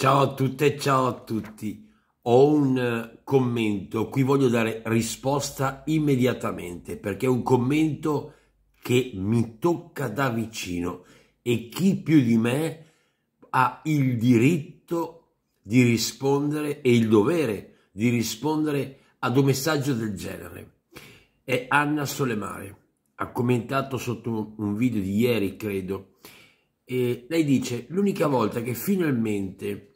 Ciao a tutte, e ciao a tutti. Ho un eh, commento, qui voglio dare risposta immediatamente perché è un commento che mi tocca da vicino e chi più di me ha il diritto di rispondere e il dovere di rispondere ad un messaggio del genere. È Anna Solemare, ha commentato sotto un video di ieri, credo, e lei dice l'unica volta che finalmente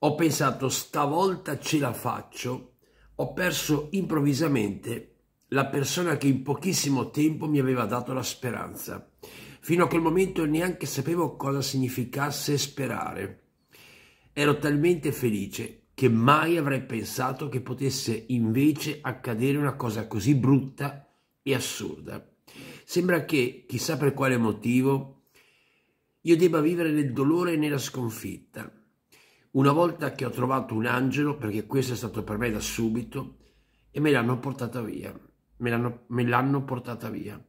ho pensato stavolta ce la faccio, ho perso improvvisamente la persona che in pochissimo tempo mi aveva dato la speranza. Fino a quel momento neanche sapevo cosa significasse sperare. Ero talmente felice che mai avrei pensato che potesse invece accadere una cosa così brutta e assurda. Sembra che, chissà per quale motivo, io debba vivere nel dolore e nella sconfitta. Una volta che ho trovato un angelo, perché questo è stato per me da subito, e me l'hanno portata via, me l'hanno, me l'hanno portata via.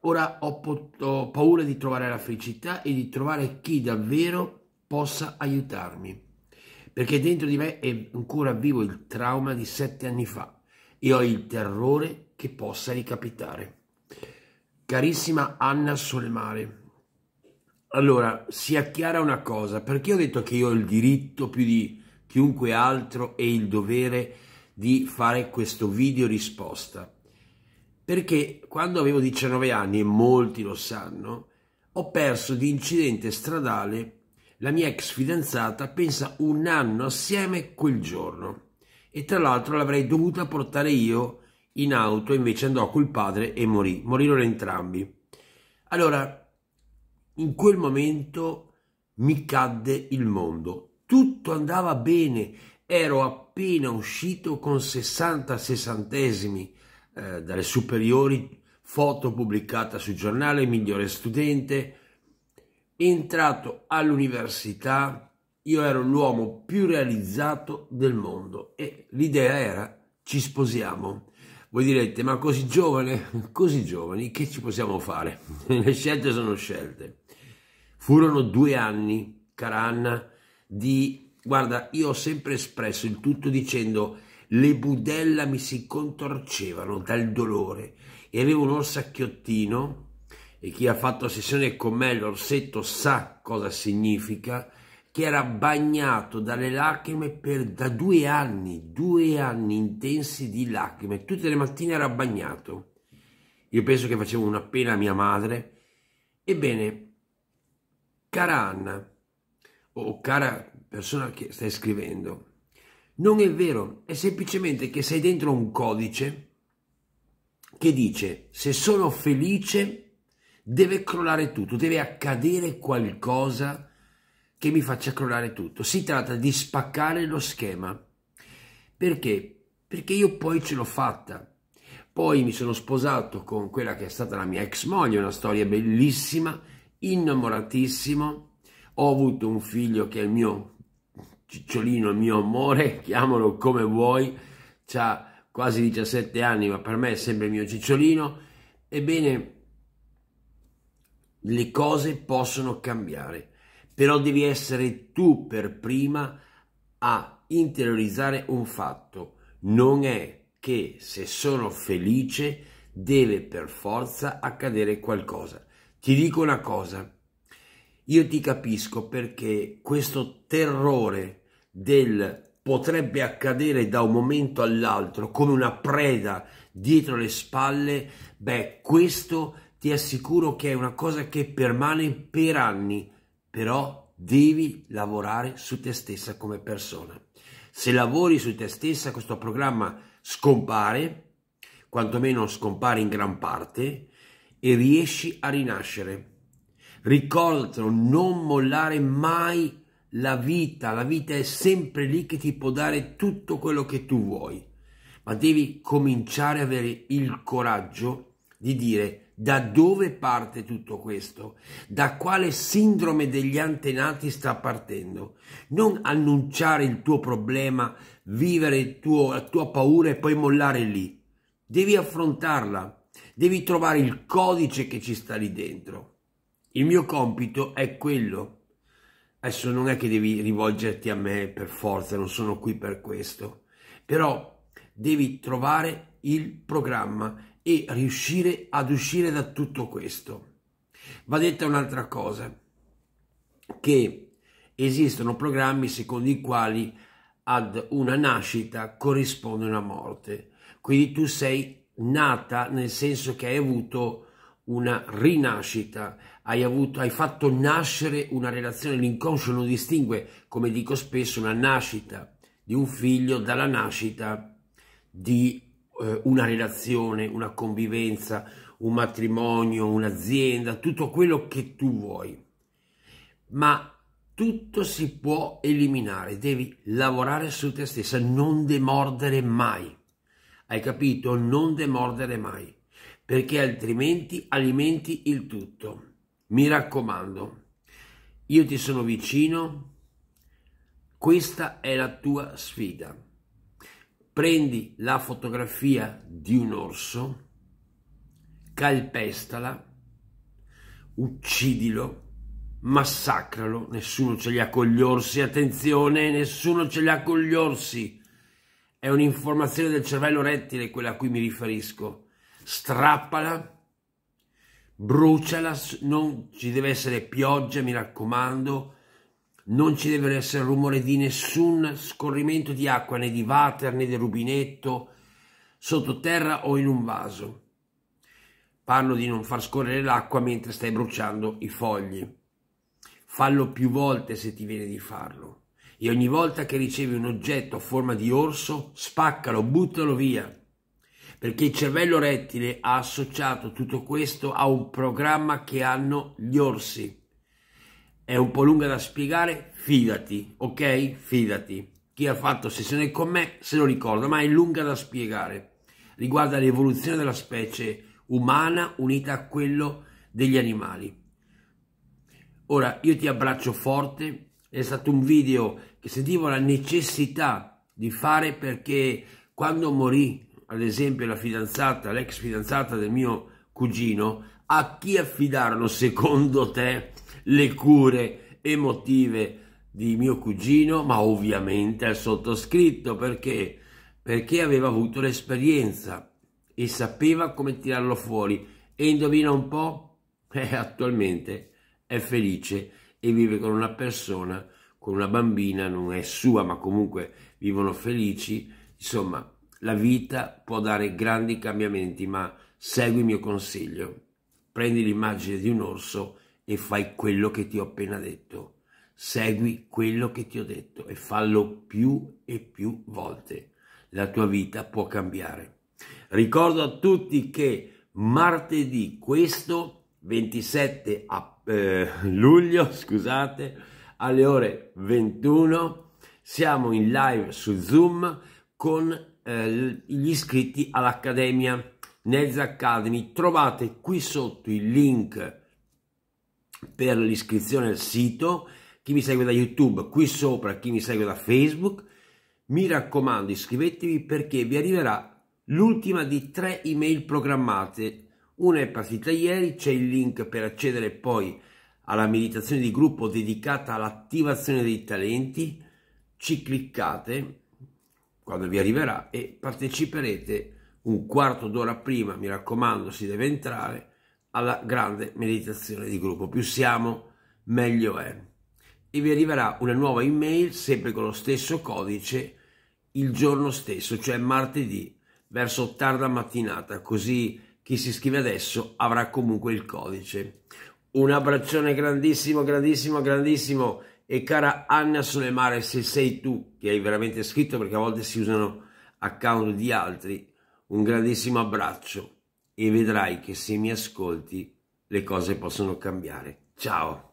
Ora ho, pot- ho paura di trovare la felicità e di trovare chi davvero possa aiutarmi, perché dentro di me è ancora vivo il trauma di sette anni fa e ho il terrore che possa ricapitare. Carissima Anna Solmare, allora, sia chiara una cosa, perché ho detto che io ho il diritto più di chiunque altro e il dovere di fare questo video risposta? Perché quando avevo 19 anni, e molti lo sanno, ho perso di incidente stradale la mia ex fidanzata, pensa un anno assieme quel giorno. E tra l'altro l'avrei dovuta portare io in auto, invece andò col padre e morì. Morirono entrambi. Allora, in quel momento mi cadde il mondo. Tutto andava bene, ero appena uscito con 60 sessantesimi eh, dalle superiori, foto pubblicata sul giornale, migliore studente. Entrato all'università, io ero l'uomo più realizzato del mondo e l'idea era ci sposiamo. Voi direte, ma così giovane, così giovani, che ci possiamo fare? Le scelte sono scelte. Furono due anni, cara Anna, di... Guarda, io ho sempre espresso il tutto dicendo le budella mi si contorcevano dal dolore e avevo un orsacchiottino e chi ha fatto sessione con me l'orsetto sa cosa significa che era bagnato dalle lacrime per da due anni due anni intensi di lacrime tutte le mattine era bagnato io penso che facevo una pena a mia madre ebbene Cara Anna, o cara persona che stai scrivendo, non è vero, è semplicemente che sei dentro un codice che dice se sono felice deve crollare tutto, deve accadere qualcosa che mi faccia crollare tutto. Si tratta di spaccare lo schema. Perché? Perché io poi ce l'ho fatta. Poi mi sono sposato con quella che è stata la mia ex moglie, una storia bellissima, innamoratissimo, ho avuto un figlio che è il mio cicciolino, il mio amore, chiamalo come vuoi, ha quasi 17 anni, ma per me è sempre il mio cicciolino. Ebbene, le cose possono cambiare, però devi essere tu per prima a interiorizzare un fatto. Non è che se sono felice deve per forza accadere qualcosa ti dico una cosa, io ti capisco perché questo terrore del potrebbe accadere da un momento all'altro come una preda dietro le spalle, beh, questo ti assicuro che è una cosa che permane per anni, però devi lavorare su te stessa come persona. Se lavori su te stessa questo programma scompare, quantomeno scompare in gran parte, e riesci a rinascere. Ricordatelo, non mollare mai la vita, la vita è sempre lì che ti può dare tutto quello che tu vuoi, ma devi cominciare a avere il coraggio di dire da dove parte tutto questo, da quale sindrome degli antenati sta partendo. Non annunciare il tuo problema, vivere tuo, la tua paura e poi mollare lì. Devi affrontarla, Devi trovare il codice che ci sta lì dentro. Il mio compito è quello. Adesso non è che devi rivolgerti a me per forza, non sono qui per questo, però devi trovare il programma e riuscire ad uscire da tutto questo. Va detta un'altra cosa, che esistono programmi secondo i quali ad una nascita corrisponde una morte, quindi tu sei nata nel senso che hai avuto una rinascita, hai, avuto, hai fatto nascere una relazione, l'inconscio non distingue, come dico spesso, una nascita di un figlio dalla nascita di eh, una relazione, una convivenza, un matrimonio, un'azienda, tutto quello che tu vuoi. Ma tutto si può eliminare, devi lavorare su te stessa, non demordere mai. Hai capito? Non demordere mai, perché altrimenti alimenti il tutto. Mi raccomando, io ti sono vicino, questa è la tua sfida. Prendi la fotografia di un orso, calpestala, uccidilo, massacralo, nessuno ce li ha con gli orsi, attenzione, nessuno ce li ha con gli orsi è un'informazione del cervello rettile quella a cui mi riferisco. Strappala, bruciala, non ci deve essere pioggia, mi raccomando, non ci deve essere rumore di nessun scorrimento di acqua, né di water, né di rubinetto, sottoterra o in un vaso. Parlo di non far scorrere l'acqua mentre stai bruciando i fogli. Fallo più volte se ti viene di farlo e ogni volta che ricevi un oggetto a forma di orso, spaccalo, buttalo via, perché il cervello rettile ha associato tutto questo a un programma che hanno gli orsi. È un po' lunga da spiegare, fidati, ok? Fidati. Chi ha fatto sessione con me se lo ricorda, ma è lunga da spiegare. Riguarda l'evoluzione della specie umana unita a quello degli animali. Ora, io ti abbraccio forte, è stato un video che sentivo la necessità di fare perché quando morì, ad esempio, la fidanzata, l'ex fidanzata del mio cugino, a chi affidarono secondo te le cure emotive di mio cugino, ma ovviamente al sottoscritto perché perché aveva avuto l'esperienza e sapeva come tirarlo fuori e indovina un po' eh, attualmente è felice e vive con una persona che con una bambina, non è sua, ma comunque vivono felici. Insomma, la vita può dare grandi cambiamenti, ma segui il mio consiglio. Prendi l'immagine di un orso e fai quello che ti ho appena detto. Segui quello che ti ho detto e fallo più e più volte. La tua vita può cambiare. Ricordo a tutti che martedì questo 27 eh, luglio, scusate, alle ore 21 siamo in live su Zoom con eh, gli iscritti all'Accademia Nels Academy. Trovate qui sotto il link per l'iscrizione al sito, chi mi segue da YouTube, qui sopra chi mi segue da Facebook. Mi raccomando, iscrivetevi perché vi arriverà l'ultima di tre email programmate. Una è partita ieri, c'è il link per accedere poi a alla meditazione di gruppo dedicata all'attivazione dei talenti, ci cliccate quando vi arriverà e parteciperete un quarto d'ora prima, mi raccomando, si deve entrare alla grande meditazione di gruppo. Più siamo, meglio è. E vi arriverà una nuova email, sempre con lo stesso codice, il giorno stesso, cioè martedì, verso tarda mattinata, così chi si iscrive adesso avrà comunque il codice. Un abbraccione grandissimo, grandissimo, grandissimo. E cara Anna Solemare, se sei tu che hai veramente scritto, perché a volte si usano account di altri, un grandissimo abbraccio e vedrai che se mi ascolti le cose possono cambiare. Ciao!